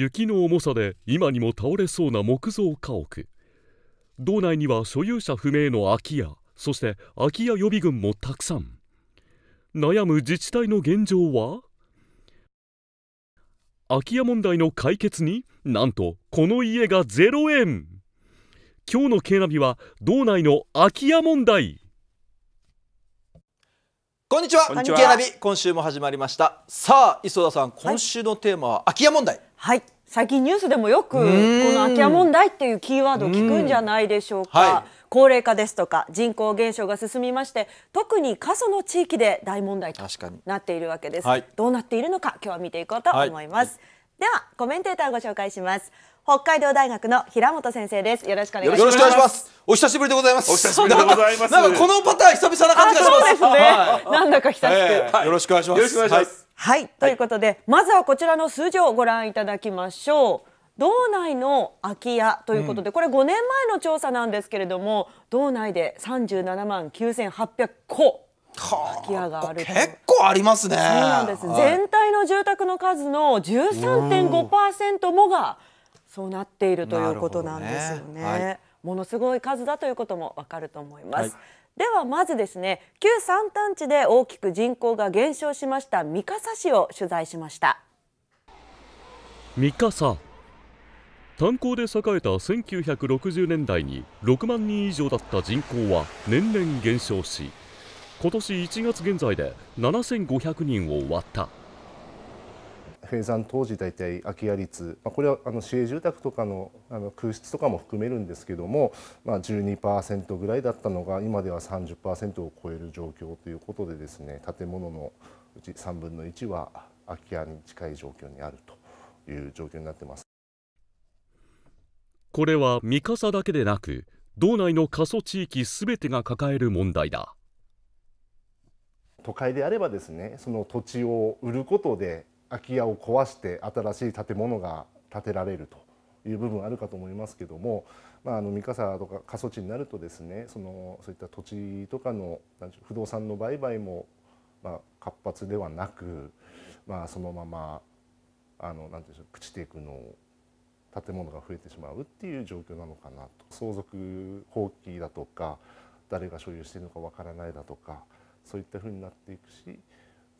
雪の重さで今にも倒れそうな木造家屋道内には所有者不明の空き家そして空き家予備軍もたくさん悩む自治体の現状は空き家問題の解決になんとこの家が0円今日の「K ナビ」は道内の空き家問題こんにちは。こんにちは。今週も始まりました。さあ、磯田さん、今週のテーマは空き家問題。はい。最近ニュースでもよくこの空き家問題っていうキーワードを聞くんじゃないでしょうか。は高齢化ですとか人口減少が進みまして特に過疎の地域で大問題となっているわけです、はい、どうなっているのか今日は見ていこうと思います、はい、ではコメンテーターをご紹介します北海道大学の平本先生ですよろしくお願いしますお久しぶりでございますお久しぶりでございますなんかこのパターン久々な感じがします、ねはい、なんだか久しく、えー、よろしくお願いしますよろしくお願いします、はい、はい、ということでまずはこちらの数字をご覧いただきましょう道内の空き家ということで、うん、これ5年前の調査なんですけれども道内で37万9800戸空き家がある結構ありますねそうなんです、はい、全体の住宅の数の13.5%もがそうなっているということなんですよね。ねはい、ものすごい数だということもわかると思います。はい、ではまずですね旧三端地で大きく人口が減少しました三笠市を取材しました三笠炭鉱で栄えた1960年代に6万人以上だった人口は年々減少し今年1月現在で7500人を割った閉山当時大体空き家率、まあ、これはあの市営住宅とかのあの空室とかも含めるんですけども、まあ、12%ぐらいだったのが今では30%を超える状況ということでですね建物のうち3分の1は空き家に近い状況にあるという状況になってます。これは三笠だけでなく道内の過疎地域すべてが抱える問題だ都会であればですねその土地を売ることで空き家を壊して新しい建物が建てられるという部分あるかと思いますけども、まあ、あの三笠とか過疎地になるとですねそのそういった土地とかの不動産の売買も、まあ、活発ではなく、まあ、そのままあのなんていうんでしょう朽ちていくのを建物が増えてしまうっていう状況なのかなと相続放棄だとか誰が所有しているのかわからないだとかそういったふうになっていくし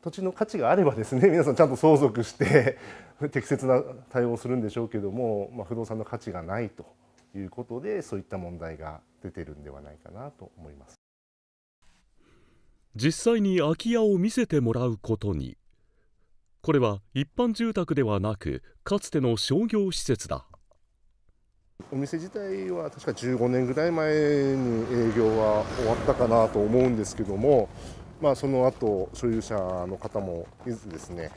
土地の価値があればですね 皆さんちゃんと相続して 適切な対応をするんでしょうけども、まあ、不動産の価値がないということでそういった問題が出てるんではないかなと思います実際に空き家を見せてもらうことにこれは一般住宅ではなくかつての商業施設だお店自体は確か15年ぐらい前に営業は終わったかなと思うんですけどもまあ、その後所有者の方もいずですね、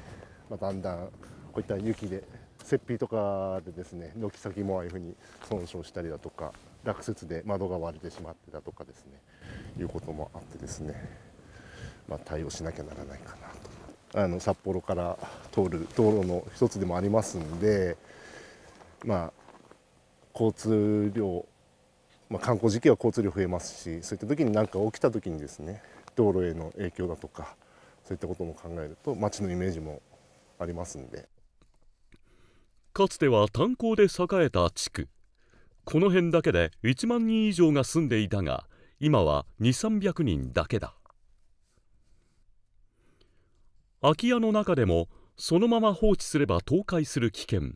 まあ、だんだんこういった雪で雪庇とかでですね軒先もああいうふうに損傷したりだとか落雪で窓が割れてしまってだとかですねいうこともあってですね、まあ、対応しなきゃならないかなとあの札幌から通る道路の一つでもありますんで、まあ、交通量、まあ、観光時期は交通量増えますしそういった時に何か起きた時にですね道路への影響だとかそういったことも考えると街のイメージもありますんでかつては炭鉱で栄えた地区この辺だけで1万人以上が住んでいたが今は2300人だけだ空き家の中でもそのまま放置すれば倒壊する危険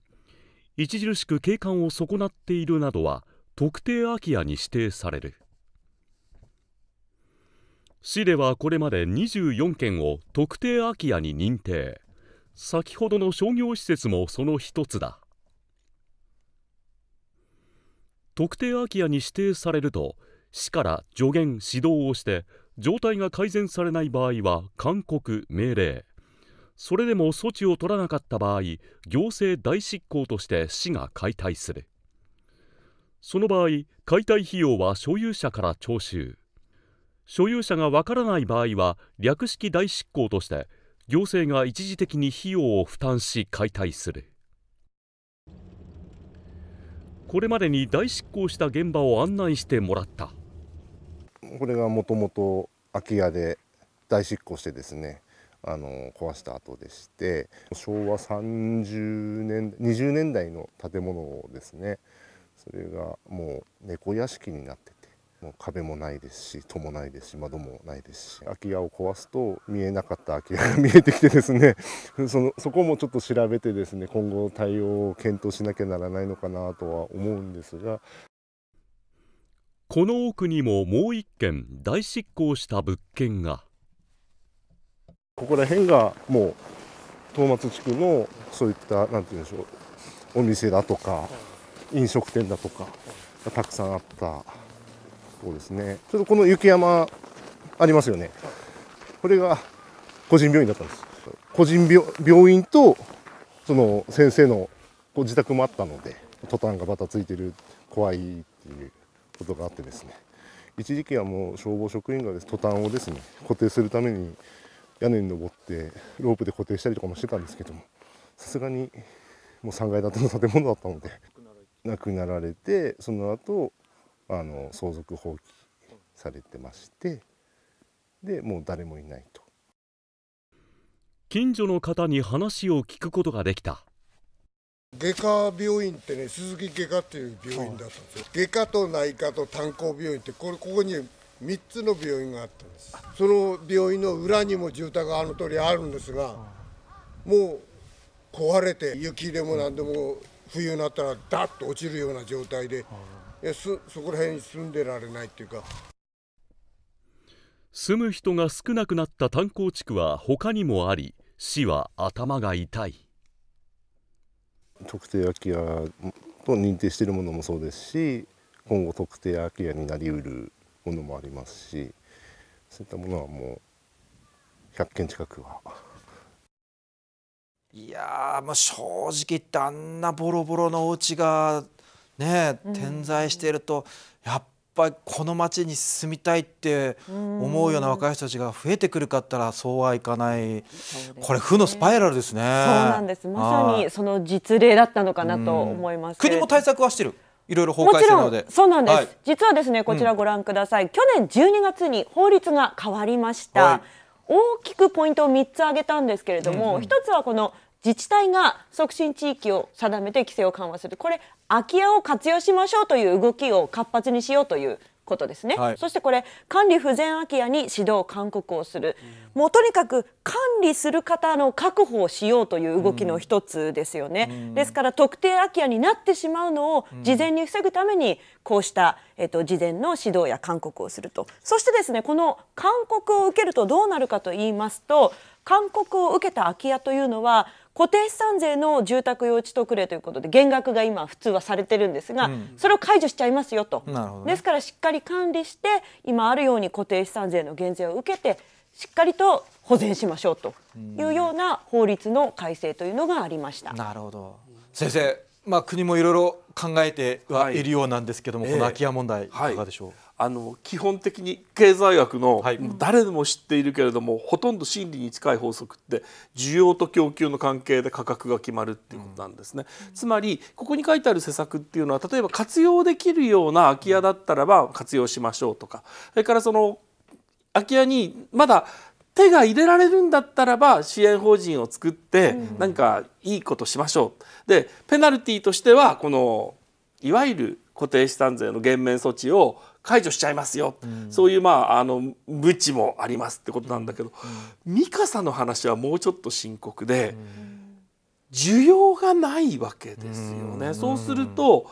著しく景観を損なっているなどは特定空き家に指定される市ではこれまで24件を特定空き家に認定先ほどの商業施設もその一つだ特定空き家に指定されると市から助言指導をして状態が改善されない場合は勧告命令それでも措置を取らなかった場合行政代執行として市が解体するその場合解体費用は所有者から徴収所有者がわからない場合は略式代執行として行政が一時的に費用を負担し解体するこれまでに代執行した現場を案内してもらったこれがもともと空き家で代執行してですねあの壊した後でして昭和30年20年代の建物ですねそれがもう猫屋敷になってもう壁もないですし戸もないですし窓もないですし空き家を壊すと見えなかった空き家が 見えてきてですね そのそこもちょっと調べてですね今後対応を検討しなきゃならないのかなとは思うんですがこの奥にももう一軒大執行した物件がここら辺がもう東松地区のそういったなんて言うんでしょうお店だとか飲食店だとかがたくさんあった。そうですね。ちょっとこの雪山ありますよね。これが個人病院だったんです。個人病病院とその先生のご自宅もあったので、トタンがバタついてる怖いっていうことがあってですね。一時期はもう消防職員がですトタンをですね固定するために屋根に登ってロープで固定したりとかもしてたんですけどもさすがにもう3階建ての建物だったので亡くなられてその後あの相続放棄されてましてでもう誰もいないと近所の方に話を聞くことができた外科病院ってね鈴木外科っていう病院だったんですよ外科と内科と炭鉱病院ってこれここに3つの病院があったんですその病院の裏にも住宅があの通りあるんですがもう壊れて雪でも何でも冬になったらダッと落ちるような状態ですそこら辺に住んでられないっていうか住む人が少なくなった炭鉱地区は他にもあり市は頭が痛い特定空き家と認定しているものもそうですし今後特定空き家になりうるものもありますしそういったものはもう100件近くはいやまあ正直言ってあんなボロボロのお家がね点在しているとやっぱりこの町に住みたいって思うような若い人たちが増えてくるかったらそうはいかない、ね、これ負のスパイラルですねそうなんですまさにその実例だったのかなと思います国も対策はしてるいろいろ法改正でそうなんです、はい、実はですねこちらご覧ください、うん、去年12月に法律が変わりました、はい、大きくポイントを3つ挙げたんですけれども、うんうん、1つはこの自治体が促進地域を定めて規制を緩和するこれ空き家を活用しましょうという動きを活発にしようということですね、はい、そしてこれ管理不全空き家に指導勧告をする、うん、もうとにかく管理する方の確保をしようという動きの一つですよね、うん、ですから特定空き家になってしまうのを事前に防ぐためにこうした、えっと、事前の指導や勧告をするとそしてですねこの勧告を受けるとどうなるかと言いますと勧告を受けた空き家というのは固定資産税の住宅用地特例ということで減額が今普通はされてるんですが、うん、それを解除しちゃいますよと、ね、ですからしっかり管理して今あるように固定資産税の減税を受けてしっかりと保全しましょうというような法律の改正というのがありました。なるほど先生、まあ、国もいろいろ考えてはいるようなんですけども、はい、この空き家問題、いかがでしょう、あの基本的に経済学の誰でも知っているけれども、はい、ほとんど真理に近い法則って需要と供給の関係で価格が決まるっていうことなんですね、うん、つまりここに書いてある施策っていうのは例えば活用できるような空き家だったらば活用しましょうとかそれからその空き家にまだ手が入れられるんだったらば支援法人を作って何かいいことしましょう。でペナルティとしてはこのいわゆる固定資産税の減免措置を解除しちゃいますよ、うん、そういうまああの無知もありますってことなんだけど、うん、ミカサの話はもうちょっと深刻で、需要がないわけですよね。そうすると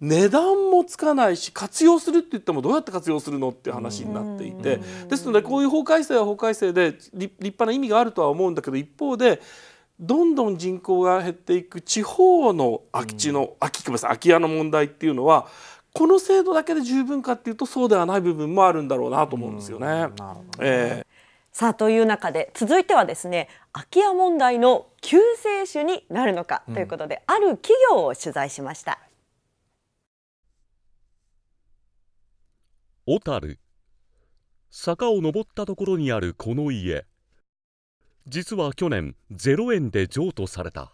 値段もつかないし活用するって言ってもどうやって活用するのっていう話になっていてですのでこういう法改正は法改正で立派な意味があるとは思うんだけど一方でどんどん人口が減っていく地方の空き地の空きごんなさい空き家の問題っていうのはこの制度だけで十分かっていうとそうではない部分もあるんだろうなと思うんですよね。なるほど、ね、えー、さあという中で続いてはですね空き家問題の救世主になるのかということで、うん、ある企業を取材しました。小樽坂を登ったところにあるこの家実は去年0円で譲渡された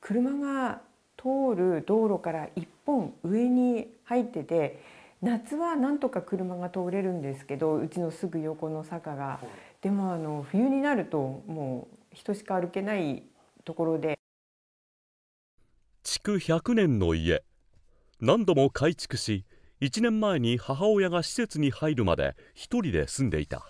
車が通る道路から一本上に入ってて夏はなんとか車が通れるんですけどうちのすぐ横の坂がでもあの冬になるともう人しか歩けないところで築100年の家何度も改築し1年前に母親が施設に入るまで1人で住んでいた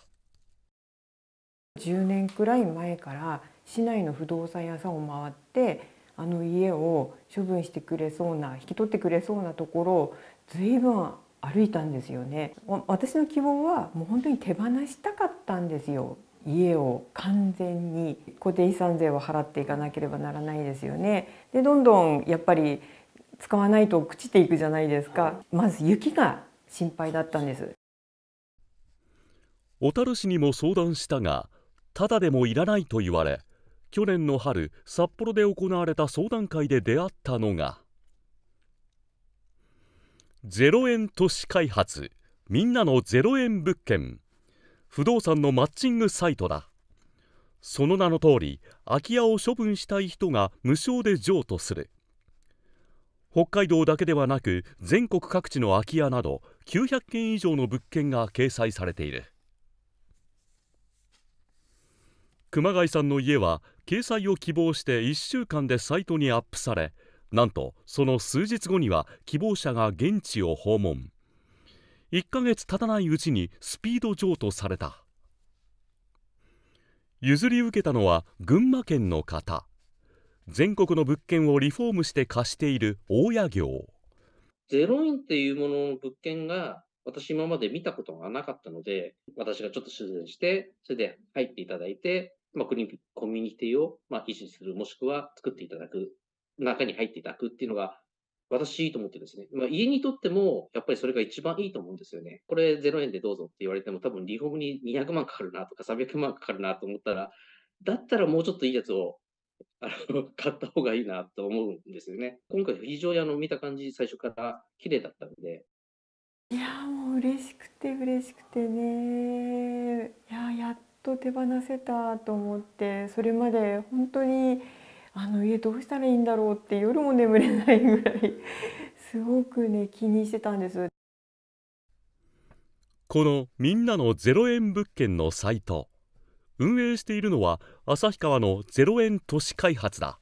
10年くらい前から市内の不動産屋さんを回ってあの家を処分してくれそうな引き取ってくれそうなところを随分歩いたんですよね私の希望はもう本当に手放したかったんですよ家を完全に固定資産税を払っていかなければならないですよねでどんどんやっぱり使わないと朽ちていくじゃないですかまず雪が心配だったんです小樽市にも相談したがただでもいらないと言われ去年の春札幌で行われた相談会で出会ったのがゼロ円都市開発みんなの0円物件不動産のマッチングサイトだその名の通り空き家を処分したい人が無償で譲渡する北海道だけではなく全国各地の空き家など900件以上の物件が掲載されている熊谷さんの家は掲載を希望して1週間でサイトにアップされなんとその数日後には希望者が現地を訪問1ヶ月経たないうちにスピード譲渡された譲り受けたのは群馬県の方全国の物件をリフォームして貸している大家業ゼイ円っていうものの物件が私今まで見たことがなかったので私がちょっと修繕してそれで入っていただいてまあ、コミュニティを、まあ、維持する、もしくは作っていただく、中に入っていただくっていうのが、私いいと思ってですね。まあ、家にとっても、やっぱりそれが一番いいと思うんですよね。これ0円でどうぞって言われても、多分リフォームに200万かかるなとか300万かかるなと思ったら、だったらもうちょっといいやつを、あの、買った方がいいなと思うんですよね。今回非常にあの、見た感じ、最初から綺麗だったんで。いや、もう嬉しくて嬉しくてね。いや、やっと手放せたと思ってそれまで本当にあの家どうしたらいいんだろうって夜も眠れないぐらいすごくね気にしてたんですこの「みんなの0円物件」のサイト運営しているのは旭川の0円都市開発だ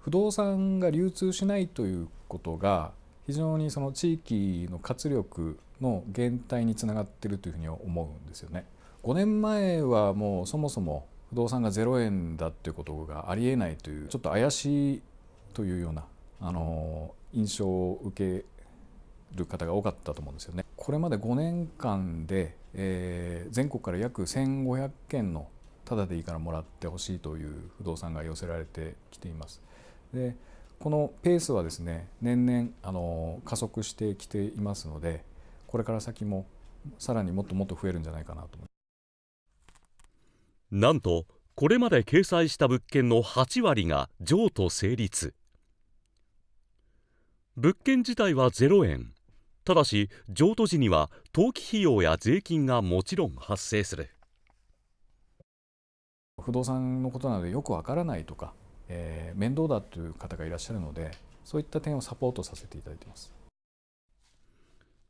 不動産が流通しないということが非常にその地域の活力の減退につながってるというふうに思うんですよね。5年前はもうそもそも不動産が0円だっていうことがありえないというちょっと怪しいというようなあの印象を受ける方が多かったと思うんですよね。これまで5年間で、えー、全国から約1500件のただでいいからもらってほしいという不動産が寄せられてきています。でこのペースはですね年々あの加速してきていますのでこれから先もさらにもっともっと増えるんじゃないかなと思いなんとこれまで掲載した物件の8割が譲渡成立物件自体は0円ただし譲渡時には登記費用や税金がもちろん発生する不動産のことなのでよくわからないとかえー、面倒だという方がいらっしゃるのでそういった点をサポートさせていただいてます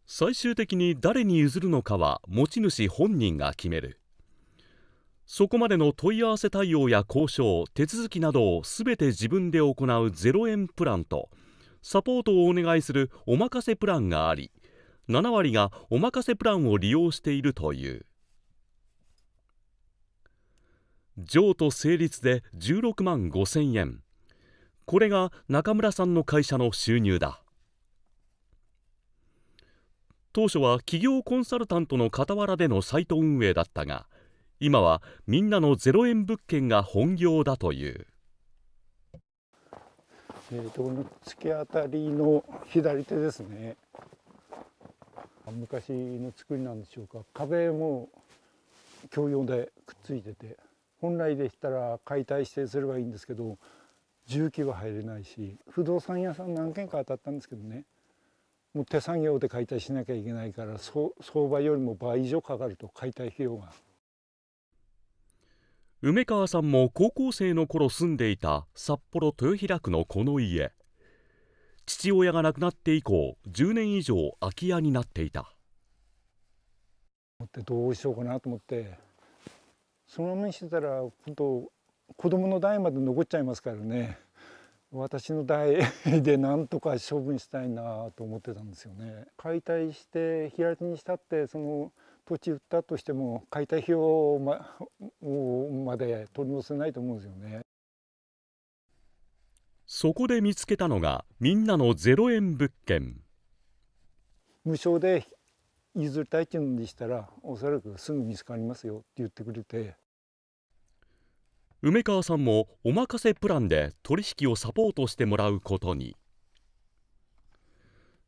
最終的に誰に譲るのかは持ち主本人が決めるそこまでの問い合わせ対応や交渉手続きなどを全て自分で行う0円プランとサポートをお願いするお任せプランがあり7割がお任せプランを利用しているという。譲渡成立で16万5千円これが中村さんの会社の収入だ当初は企業コンサルタントの傍らでのサイト運営だったが今はみんなの0円物件が本業だという。えーと、と突き当たりの左手ですね昔の作りなんでしょうか壁も共用でくっついてて本来でしたら解体してすればいいんですけど重機は入れないし不動産屋さん何軒か当たったんですけどねもう手作業で解体しなきゃいけないから相場よりも倍以上かかると解体費用が梅川さんも高校生の頃住んでいた札幌豊平区のこの家父親が亡くなって以降10年以上空き家になっていたどうしようかなと思ってそのままにしてたら本当子供の代まで残っちゃいますからね私の代でなんとか処分したいなと思ってたんですよね解体して平手にしたってその土地売ったとしても解体費用ままで取り戻せないと思うんですよねそこで見つけたのがみんなのゼロ円物件無償で譲りたいっていうのでしたらおそらくすぐ見つかりますよって言ってくれて梅川さんもお任せプランで取引をサポートしてもらうことに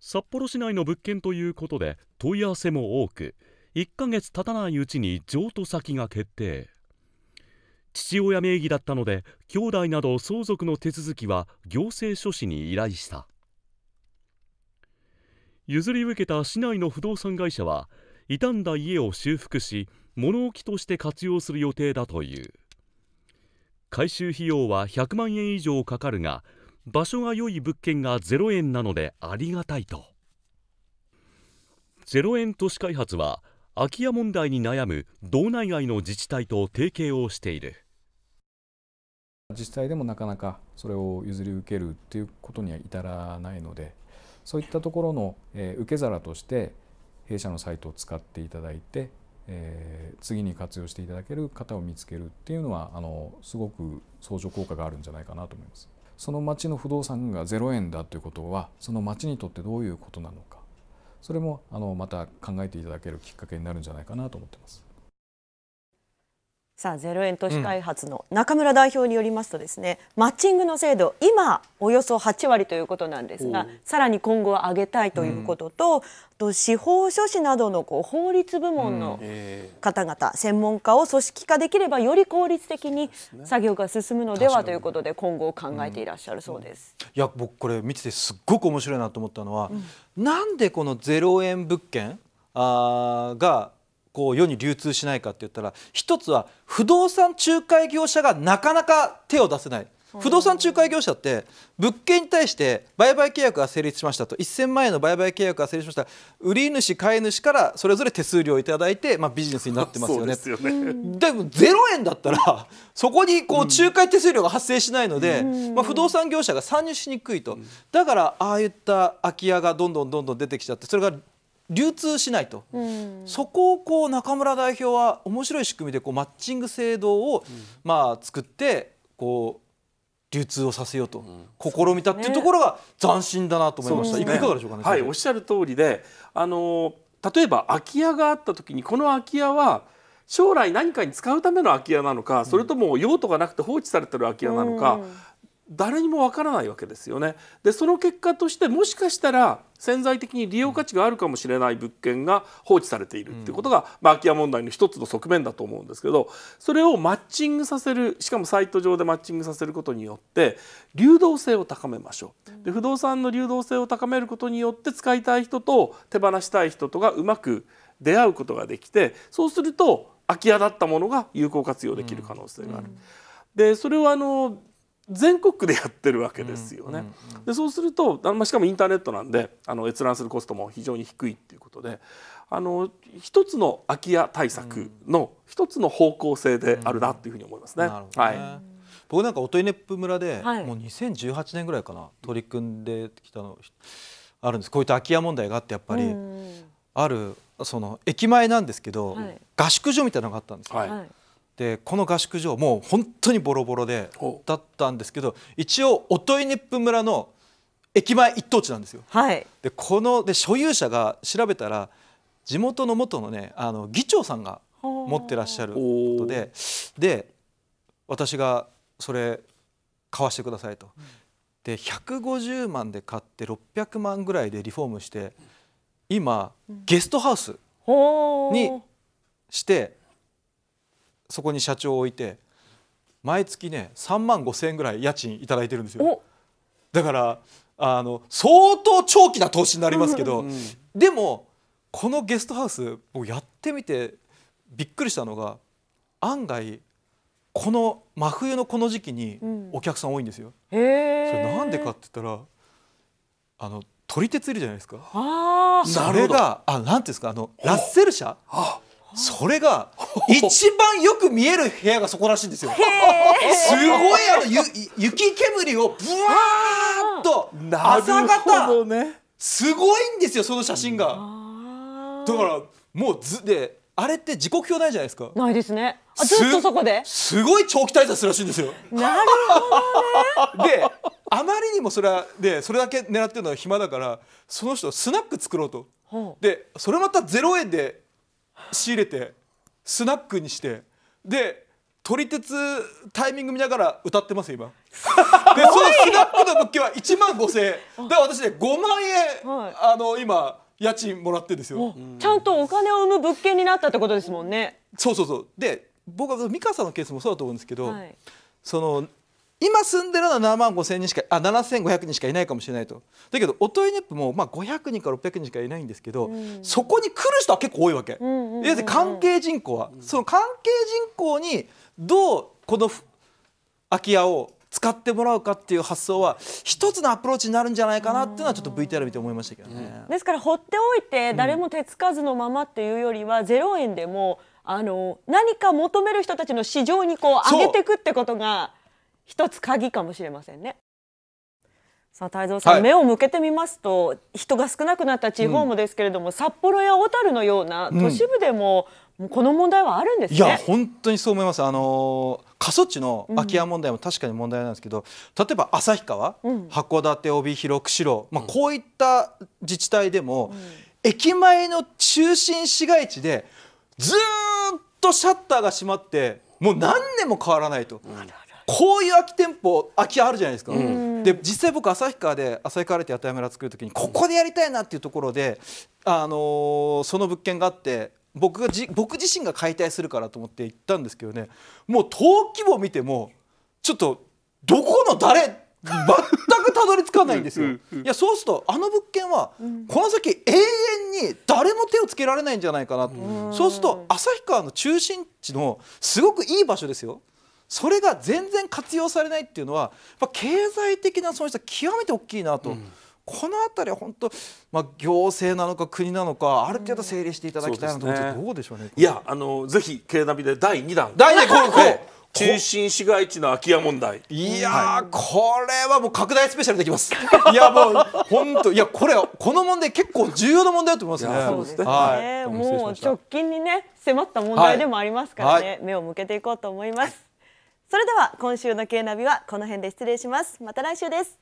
札幌市内の物件ということで問い合わせも多く1ヶ月経たないうちに譲渡先が決定父親名義だったので兄弟など相続の手続きは行政書士に依頼した譲り受けた市内の不動産会社は傷んだ家を修復し物置として活用する予定だという改修費用は100万円以上かかるが場所が良い物件が0円なのでありがたいと0円都市開発は空き家問題に悩む道内外の自治体と提携をしている自治体でもなかなかそれを譲り受けるということには至らないのでそういったところの受け皿として弊社のサイトを使っていただいてえー、次に活用していただける方を見つけるっていうのはあのすごく相乗効果があるんじゃないかなと思います。その町の不動産が0円だということはその町にとってどういうことなのかそれもあのまた考えていただけるきっかけになるんじゃないかなと思ってます。さあゼロ円都市開発の中村代表によりますとですね、うん、マッチングの制度今およそ8割ということなんですがさらに今後は上げたいということとうん、と司法書士などのこう法律部門の方々、うん、専門家を組織化できればより効率的に作業が進むのではということで今後を考えていらっしゃるそうです。いや僕これ見ててすっごく面白いなと思ったのは、なんでこの0円物件あがこう世に流通しないかって言ったら一つは不動産仲介業者がなかなか手を出せない。不動産仲介業者って物件に対して売買契約が成立しましたと1000万円の売買契約が成立しました売り主買い主からそれぞれ手数料をいただいて、まあ、ビジネスになってますよね でよねでも0円だったらそこにこう仲介手数料が発生しないので、まあ、不動産業者が参入しにくいとだからああいった空き家がどんどんどんどん出てきちゃってそれが流通しないと、うん、そこをこう中村代表は面白い仕組みでこうマッチング制度を、まあ作ってこう流通をさせようと、試みたっていうところが斬新だなと思いました、ね、いかがでしょうかね、はい、おっしゃる通りであの例えば空き家があった時にこの空き家は将来何かに使うための空き家なのかそれとも用途がなくて放置されてる空き家なのか、誰にもわからないわけですよね。でその結果としてもしかしたら潜在的に利用価値があるかもしれない物件が放置されているっていうことが、うん、まあ、空き家問題の一つの側面だと思うんですけどそれをマッチングさせるしかもサイト上でマッチングさせることによって流動性を高めましょう。で不動産の流動性を高めることによって使いたい人と手放したい人とがうまく出会うことができてそうすると空き家だったものが有効活用できる可能性がある。うん、でそれはあの全国でやってるわけですよね。でそうするとあのしかもインターネットなんであの閲覧するコストも非常に低いっていうことであの一つの空き家対策の一つの方向性であるなっていうふうに思いますね。ねはい僕なんか音ネっぷ村で、はい、もう2018年ぐらいかな取り組んできたのあるんですこういった空き家問題があってやっぱりあるその駅前なんですけど、はい、合宿所みたいなのがあったんですよ。はいでこの合宿場もう本当にボロボロでだったんですけど一応音威ップ村の駅前一等地なんですよ。はい、でこので所有者が調べたら地元の元のねあの議長さんが持ってらっしゃることでで私がそれ買わしてくださいと。で150万で買って600万ぐらいでリフォームして今、ゲストハウスにしてそこに社長を置いて毎月ね3万5,000円ぐらい家賃頂いてるんですよ。だからあの相当長期な投資になりますけど、うんでもこのゲストハウスうやってみてびっくりしたのが案外この真冬のこの時期にお客さん多いんですよ。うん、それなんでかって言ったらあの撮り鉄いるじゃないですか。あれがあなんていうんですかあのラッセル社。あそれが一番よく見える部屋がそこらしいんですよ。すごいあのゆ雪煙をぶわっと朝方、ね、すごいんですよその写真が。だからもうずであれって時刻表ないじゃないですか。ないですね。ずっとそこですごい長期滞在するらしいんですよ。なるほど、ね、であまりにもそれはでそれだけ狙ってるのは暇だからその人スナック作ろうと。でそれまた0円で仕入れてスナックにしてで撮り鉄タイミング見ながら歌ってます今 でそのスナックの物件は1万5000円だから私ね5万円、はい、あの今家賃もらってんですよちゃんとお金を生む物件になったってことですもんねそうそうそうで僕は美香さんのケースもそうだと思うんですけど、はい、その今住んでるのは7万5千人しかあ7500人しかいないかもしれないとだけどおトイネップもまあ500人から600人しかいないんですけど、うん、そこに来る人は結構多いわけ、うんうんうん、る関係人口は、うん、その関係人口にどうこの空き家を使ってもらうかっていう発想は一つのアプローチになるんじゃないかなっていうのはちょっと VTR 見て思いましたけどね。ですから放っておいて誰も手つかずのままっていうよりは0円でもあの何か求める人たちの市場にこう上げていくってことが。一つ鍵かもしれませんね。さあ太蔵さん、はい、目を向けてみますと人が少なくなった地方もですけれども、うん、札幌や小樽のような都市部でも、うん、この問題はあるんです、ね、いや本当にそう思います。あの過疎地の空き家問題も確かに問題なんですけど、うん、例えば旭川、函館帯広釧路、まあ、こういった自治体でも、駅前の中心市街地でずっとシャッターが閉まってもう何年も変わらないと。こういう空き店舗空きあるじゃないですか、うん、で実際僕旭川で旭川レテ八幡村作る時にここでやりたいなっていうところで、あのー、その物件があって僕がじ僕自身が解体するからと思って行ったんですけどねもう登記簿見てもちょっとどこの誰全くたどり着かないんですよ。いやそうするとあの物件はこの先永遠に誰も手をつけられないんじゃないかなと。そうすると旭川の中心地のすごくいい場所ですよ。それが全然活用されないっていうのはやっぱ経済的な損失は極めて大きいなと。うんこの辺りは本当、まあ、行政なのか国なのかある程度整理していただきたいなと思って、うんね、どうでしょうねいやあのぜひ K ナビで第2弾第2弾これ中心市街地の空き家問題いや、はい、これはもう拡大スペシャルできます いやもう本当いやこれこの問題結構重要な問題だと思いますねそうですね、はい、もう直近にね迫った問題でもありますからね、はい、目を向けていこうと思いますそれでは今週の K ナビはこの辺で失礼しますまた来週です